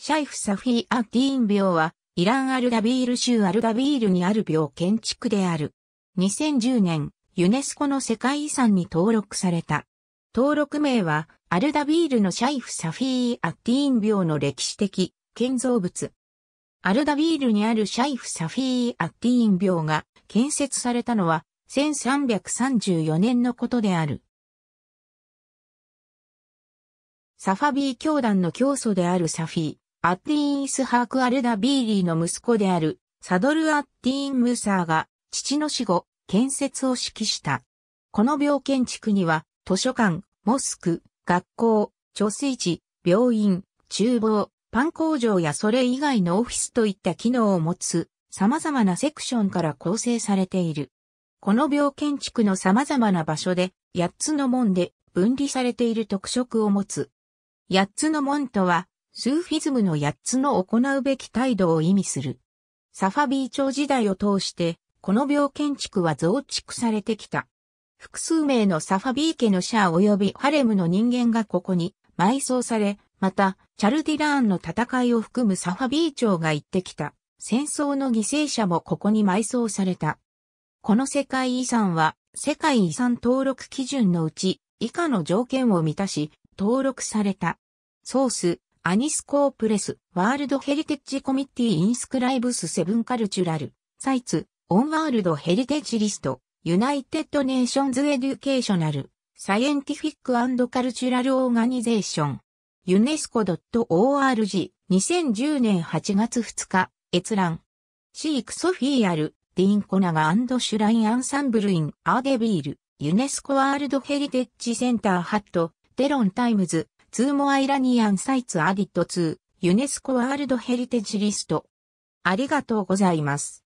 シャイフ・サフィー・アッディーン病は、イラン・アルダビール州アルダビールにある病建築である。2010年、ユネスコの世界遺産に登録された。登録名は、アルダビールのシャイフ・サフィー・アッディーン病の歴史的建造物。アルダビールにあるシャイフ・サフィー・アッディーン病が建設されたのは、1334年のことである。サファビー教団の教祖であるサフィー。アッティーン・イスハーク・アルダ・ビーリーの息子である、サドル・アッティーン・ムーサーが、父の死後、建設を指揮した。この病建築には、図書館、モスク、学校、貯水池、病院、厨房、パン工場やそれ以外のオフィスといった機能を持つ様々なセクションから構成されている。この病建築の様々な場所で8つの門で分離されている特色を持つ。8つの門とはスーフィズムの8つの行うべき態度を意味する。サファビー朝時代を通して、この病建築は増築されてきた。複数名のサファビー家のシャア及びハレムの人間がここに埋葬され、また、チャルディラーンの戦いを含むサファビー朝が行ってきた。戦争の犠牲者もここに埋葬された。この世界遺産は、世界遺産登録基準のうち、以下の条件を満たし、登録された。ソース、アニスコープレス、ワールドヘリテッジコミッティインスクライブスセブンカルチュラル、サイツ、オンワールドヘリテッジリスト、ユナイテッドネーションズエデュケーショナル、サイエンティフィックカルチュラルオーガニゼーション、ユネスコ .org、2010年8月2日、閲覧。シークソフィーアル、ディンコナガシュラインアンサンブルイン、アーデビール、ユネスコワールドヘリテッジセンターハット、デロンタイムズ、ツーモアイラニアンサイツアディットツーユネスコワールドヘリテジリスト。ありがとうございます。